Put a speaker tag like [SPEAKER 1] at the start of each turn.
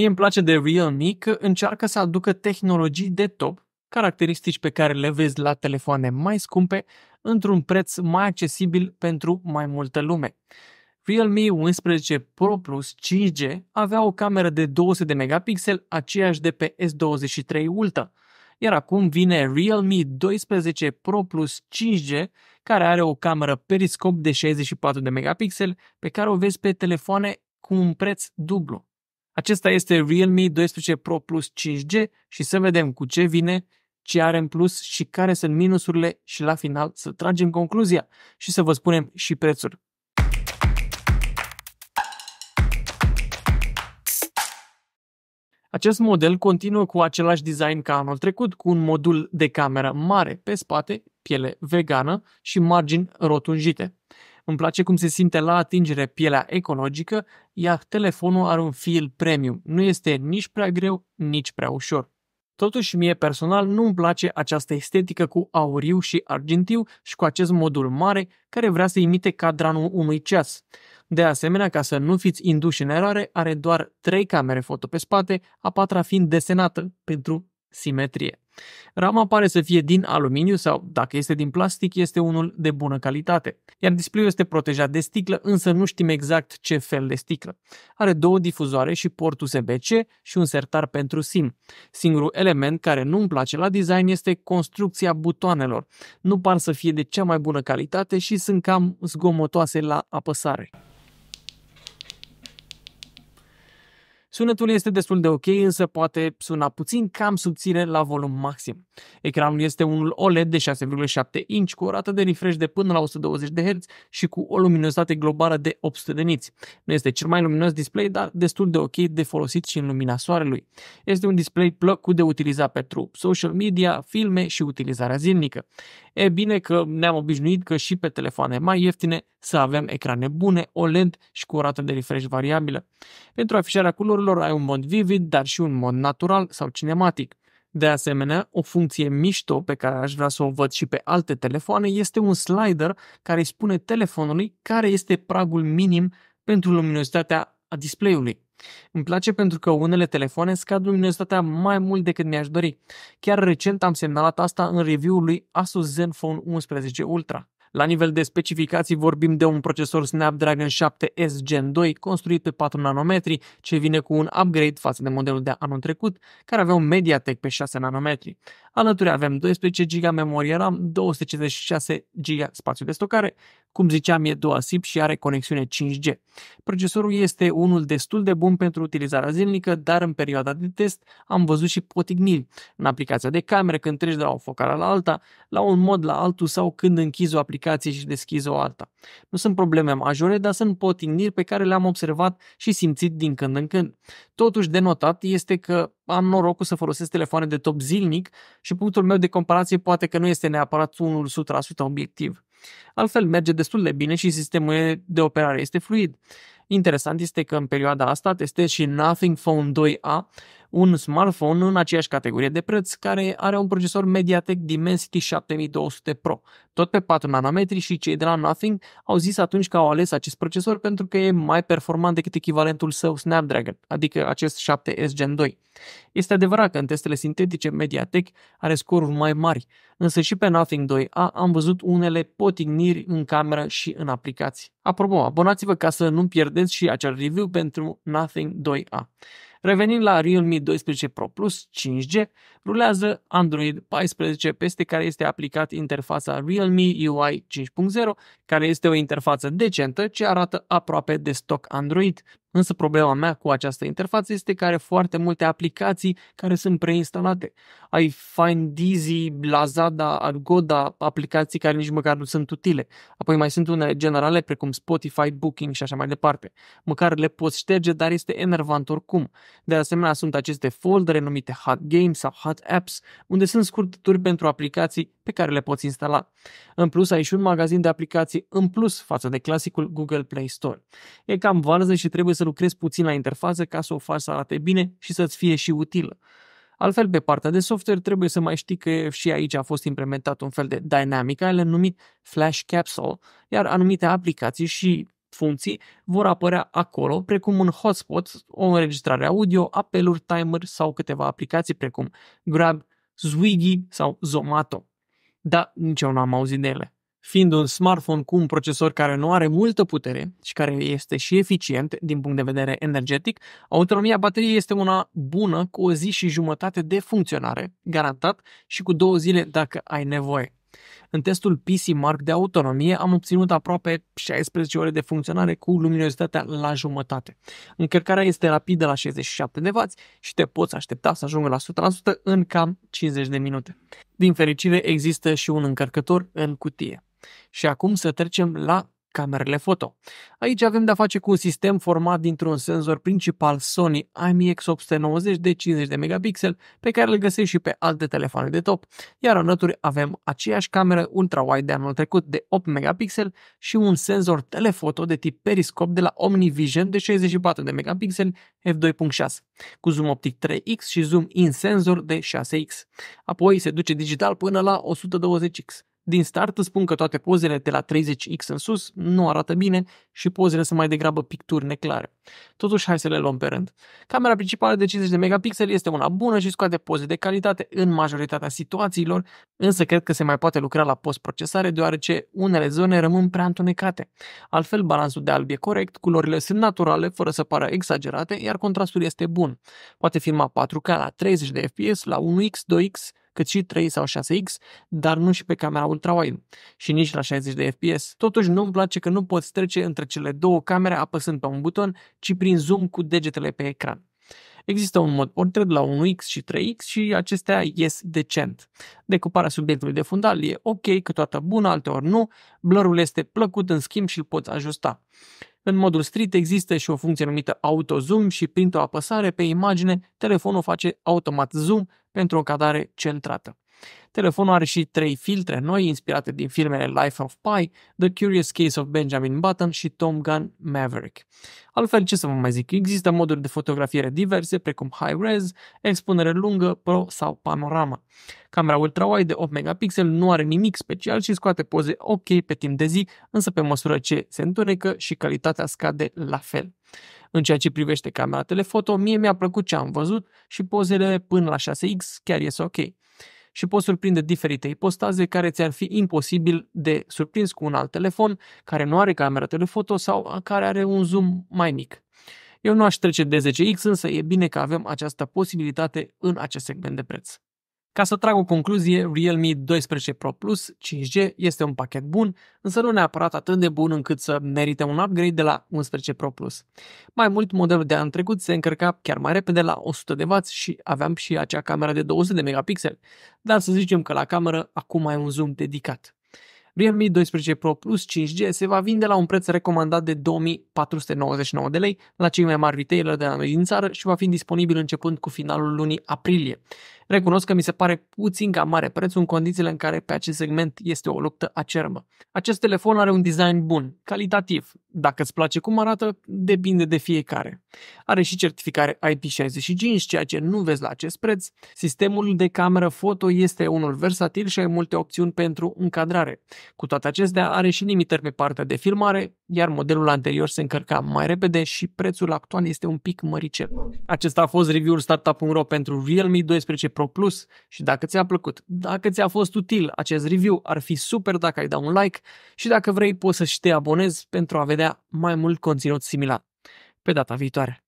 [SPEAKER 1] Mie îmi place de Realme că încearcă să aducă tehnologii de top, caracteristici pe care le vezi la telefoane mai scumpe, într-un preț mai accesibil pentru mai multă lume. Realme 11 Pro Plus 5G avea o cameră de 200 de megapixel, aceeași de pe S23 Ultra, iar acum vine Realme 12 Pro Plus 5G, care are o cameră periscop de 64 de megapixel, pe care o vezi pe telefoane cu un preț dublu. Acesta este Realme 12 Pro Plus 5G și să vedem cu ce vine, ce are în plus și care sunt minusurile și la final să tragem concluzia și să vă spunem și prețul. Acest model continuă cu același design ca anul trecut, cu un modul de cameră mare pe spate, piele vegană și margini rotunjite. Îmi place cum se simte la atingere pielea ecologică, iar telefonul are un fil premium. Nu este nici prea greu, nici prea ușor. Totuși, mie personal nu mi place această estetică cu auriu și argintiu și cu acest modul mare care vrea să imite cadranul unui ceas. De asemenea, ca să nu fiți induși în eroare, are doar 3 camere foto pe spate, a patra fiind desenată pentru simetrie. Rama pare să fie din aluminiu sau, dacă este din plastic, este unul de bună calitate. Iar display-ul este protejat de sticlă, însă nu știm exact ce fel de sticlă. Are două difuzoare și port USB-C și un sertar pentru SIM. Singurul element care nu-mi place la design este construcția butoanelor. Nu par să fie de cea mai bună calitate și sunt cam zgomotoase la apăsare. Sunetul este destul de ok, însă poate suna puțin cam subțire la volum maxim. Ecranul este unul OLED de 6,7 inch cu o rată de refresh de până la 120 de Hz și cu o luminositate globală de 800 de niți. Nu este cel mai luminos display, dar destul de ok de folosit și în lumina soarelui. Este un display plăcut de utilizat pentru social media, filme și utilizarea zilnică. E bine că ne-am obișnuit că și pe telefoane mai ieftine să avem ecrane bune, OLED și cu o rată de refresh variabilă. Pentru afișarea culorilor ai un mod vivid, dar și un mod natural sau cinematic. De asemenea, o funcție mișto pe care aș vrea să o văd și pe alte telefoane este un slider care îi spune telefonului care este pragul minim pentru luminozitatea a display-ului. Îmi place pentru că unele telefoane scad luminozitatea mai mult decât mi-aș dori. Chiar recent am semnalat asta în review-ul lui Asus Zenfone 11 Ultra. La nivel de specificații vorbim de un procesor Snapdragon 7S Gen 2 construit pe 4 nanometri, ce vine cu un upgrade față de modelul de anul trecut, care avea un MediaTek pe 6 nanometri. Alături avem 12 GB memorie RAM, 256 GB spațiu de stocare, cum ziceam e dual SIP și are conexiune 5G. Procesorul este unul destul de bun pentru utilizarea zilnică, dar în perioada de test am văzut și potigniri în aplicația de cameră când treci de la o focară la alta, la un mod la altul sau când închizi o aplicație și deschizi o alta. Nu sunt probleme majore, dar sunt potigniri pe care le-am observat și simțit din când în când. Totuși, de notat este că am norocul să folosesc telefoane de top zilnic și punctul meu de comparație poate că nu este neapărat unul 100% obiectiv. Altfel, merge destul de bine și sistemul de operare este fluid. Interesant este că în perioada asta testez și Nothing Phone 2A, un smartphone în aceeași categorie de preț care are un procesor Mediatek Dimensity 7200 Pro, tot pe 4 nanometri și cei de la Nothing au zis atunci că au ales acest procesor pentru că e mai performant decât echivalentul său Snapdragon, adică acest 7S Gen 2. Este adevărat că în testele sintetice Mediatek are scoruri mai mari, însă și pe Nothing 2A am văzut unele potigniri în cameră și în aplicații. Apropo, abonați-vă ca să nu pierdeți și acel review pentru Nothing 2A. Revenind la Realme 12 Pro Plus 5G, rulează Android 14 peste care este aplicat interfața Realme UI 5.0, care este o interfață decentă ce arată aproape de stock Android. Însă problema mea cu această interfață este că are foarte multe aplicații care sunt preinstalate. Ai Findeasy, Lazada, Argoda, aplicații care nici măcar nu sunt utile. Apoi mai sunt unele generale precum Spotify, Booking și așa mai departe. Măcar le poți șterge, dar este enervant oricum. De asemenea, sunt aceste foldere numite Hot Games sau Hot Apps, unde sunt scurtături pentru aplicații pe care le poți instala. În plus, ai și un magazin de aplicații în plus față de clasicul Google Play Store. E cam varză și trebuie să lucrezi puțin la interfață ca să o faci să arate bine și să-ți fie și utilă. Altfel, pe partea de software, trebuie să mai știi că și aici a fost implementat un fel de Dynamic Island numit Flash Capsule, iar anumite aplicații și funcții vor apărea acolo, precum un hotspot, o înregistrare audio, apeluri, timer sau câteva aplicații precum Grab, Zwiggy sau Zomato dar nici eu n-am auzit de ele. Fiind un smartphone cu un procesor care nu are multă putere și care este și eficient din punct de vedere energetic, autonomia bateriei este una bună cu o zi și jumătate de funcționare, garantat, și cu două zile dacă ai nevoie. În testul PC Mark de autonomie am obținut aproape 16 ore de funcționare cu luminozitatea la jumătate. Încărcarea este rapidă la 67W și te poți aștepta să ajungă la 100% în cam 50 de minute. Din fericire există și un încărcător în cutie. Și acum să trecem la camerele foto. Aici avem de-a face cu un sistem format dintr-un senzor principal Sony IMX 890 de 50 de megapixel pe care îl găsești și pe alte telefoane de top, iar alături avem aceeași cameră ultra-wide de anul trecut de 8 megapixel și un senzor telefoto de tip periscop de la OmniVision de 64 de megapixel f2.6 cu zoom optic 3x și zoom in senzor de 6x. Apoi se duce digital până la 120x. Din start îți spun că toate pozele de la 30x în sus nu arată bine și pozele sunt mai degrabă picturi neclare. Totuși, hai să le luăm pe rând. Camera principală de 50 de megapixeli este una bună și scoate poze de calitate în majoritatea situațiilor, însă cred că se mai poate lucra la postprocesare deoarece unele zone rămân prea întunecate. Altfel, balansul de alb e corect, culorile sunt naturale fără să pară exagerate, iar contrastul este bun. Poate filma 4K la 30 de FPS, la 1x, 2x cât și 3 sau 6X, dar nu și pe camera ultrawide și nici la 60 de FPS. Totuși nu-mi place că nu poți trece între cele două camere apăsând pe un buton, ci prin zoom cu degetele pe ecran. Există un mod portret la 1x și 3x și acestea ies decent. Decuparea subiectului de fundal e ok, câteodată bună, alteori nu. Blurul este plăcut, în schimb, și îl poți ajusta. În modul street există și o funcție numită auto zoom și printr-o apăsare pe imagine, telefonul face automat zoom pentru o cadare centrată. Telefonul are și trei filtre noi inspirate din filmele Life of Pi, The Curious Case of Benjamin Button și Tom Gun Maverick. Altfel, ce să vă mai zic, există moduri de fotografiere diverse, precum high-res, expunere lungă, pro sau panorama. Camera ultra-wide de 8 megapixel nu are nimic special și scoate poze ok pe timp de zi, însă pe măsură ce se întunecă și calitatea scade la fel. În ceea ce privește camera telefoto, mie mi-a plăcut ce am văzut și pozele până la 6X chiar ies ok. Și poți surprinde diferite ipostaze care ți-ar fi imposibil de surprins cu un alt telefon care nu are camera telefoto sau care are un zoom mai mic. Eu nu aș trece de 10X, însă e bine că avem această posibilitate în acest segment de preț. Ca să trag o concluzie, Realme 12 Pro Plus 5G este un pachet bun, însă nu neapărat atât de bun încât să merite un upgrade de la 11 Pro Plus. Mai mult, modelul de an trecut se încărca chiar mai repede la 100W și aveam și acea cameră de 200 de megapixel, dar să zicem că la cameră acum ai un zoom dedicat. Realme 12 Pro Plus 5G se va vinde la un preț recomandat de 2499 de lei la cei mai mari retailer de la noi din țară și va fi disponibil începând cu finalul lunii aprilie. Recunosc că mi se pare puțin cam mare prețul în condițiile în care pe acest segment este o luptă acermă. Acest telefon are un design bun, calitativ. Dacă îți place cum arată, depinde de fiecare. Are și certificare IP65, ceea ce nu vezi la acest preț. Sistemul de cameră foto este unul versatil și ai multe opțiuni pentru încadrare. Cu toate acestea, are și limitări pe partea de filmare, iar modelul anterior se încărca mai repede și prețul actual este un pic măricel. Acesta a fost review-ul Startup.ro pentru Realme 12 Pro Plus și dacă ți-a plăcut, dacă ți-a fost util acest review, ar fi super dacă ai da un like și dacă vrei poți să și te abonezi pentru a vedea mai mult conținut similar. Pe data viitoare!